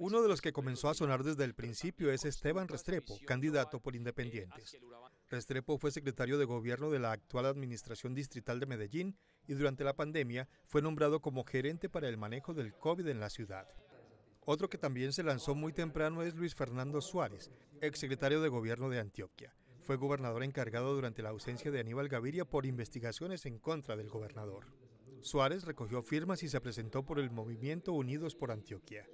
Uno de los que comenzó a sonar desde el principio es Esteban Restrepo, candidato por Independientes. Restrepo fue secretario de gobierno de la actual Administración Distrital de Medellín y durante la pandemia fue nombrado como gerente para el manejo del COVID en la ciudad. Otro que también se lanzó muy temprano es Luis Fernando Suárez, exsecretario de gobierno de Antioquia. Fue gobernador encargado durante la ausencia de Aníbal Gaviria por investigaciones en contra del gobernador. Suárez recogió firmas y se presentó por el movimiento Unidos por Antioquia.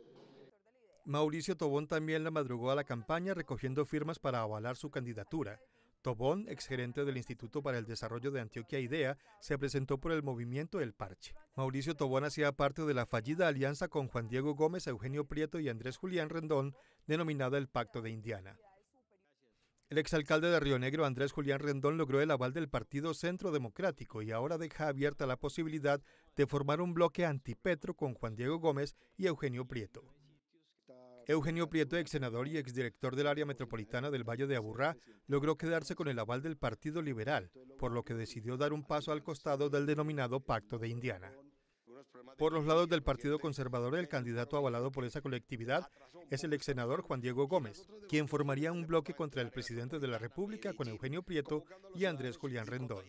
Mauricio Tobón también la madrugó a la campaña recogiendo firmas para avalar su candidatura. Tobón, exgerente del Instituto para el Desarrollo de Antioquia IDEA, se presentó por el movimiento El Parche. Mauricio Tobón hacía parte de la fallida alianza con Juan Diego Gómez, Eugenio Prieto y Andrés Julián Rendón, denominada el Pacto de Indiana. El exalcalde de Río Negro, Andrés Julián Rendón, logró el aval del Partido Centro Democrático y ahora deja abierta la posibilidad de formar un bloque antipetro con Juan Diego Gómez y Eugenio Prieto. Eugenio Prieto, ex senador y exdirector del área metropolitana del Valle de Aburrá, logró quedarse con el aval del Partido Liberal, por lo que decidió dar un paso al costado del denominado Pacto de Indiana. Por los lados del Partido Conservador, el candidato avalado por esa colectividad es el ex senador Juan Diego Gómez, quien formaría un bloque contra el presidente de la República con Eugenio Prieto y Andrés Julián Rendón.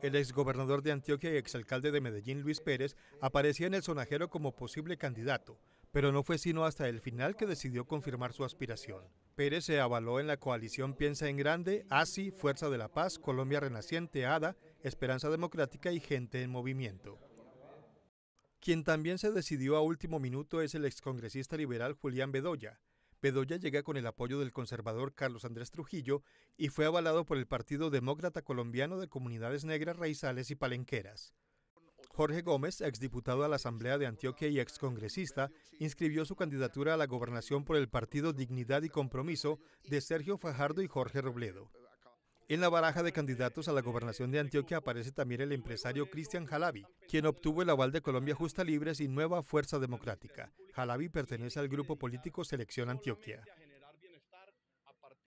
El exgobernador de Antioquia y exalcalde de Medellín, Luis Pérez, aparecía en el sonajero como posible candidato, pero no fue sino hasta el final que decidió confirmar su aspiración. Pérez se avaló en la coalición Piensa en Grande, ASI, Fuerza de la Paz, Colombia Renaciente, ADA, Esperanza Democrática y Gente en Movimiento. Quien también se decidió a último minuto es el excongresista liberal Julián Bedoya. Bedoya llega con el apoyo del conservador Carlos Andrés Trujillo y fue avalado por el Partido Demócrata Colombiano de Comunidades Negras, Raizales y Palenqueras. Jorge Gómez, exdiputado a la Asamblea de Antioquia y excongresista, inscribió su candidatura a la gobernación por el partido Dignidad y Compromiso de Sergio Fajardo y Jorge Robledo. En la baraja de candidatos a la gobernación de Antioquia aparece también el empresario Cristian Jalabi, quien obtuvo el aval de Colombia Justa Libres y Nueva Fuerza Democrática. Jalabi pertenece al grupo político Selección Antioquia.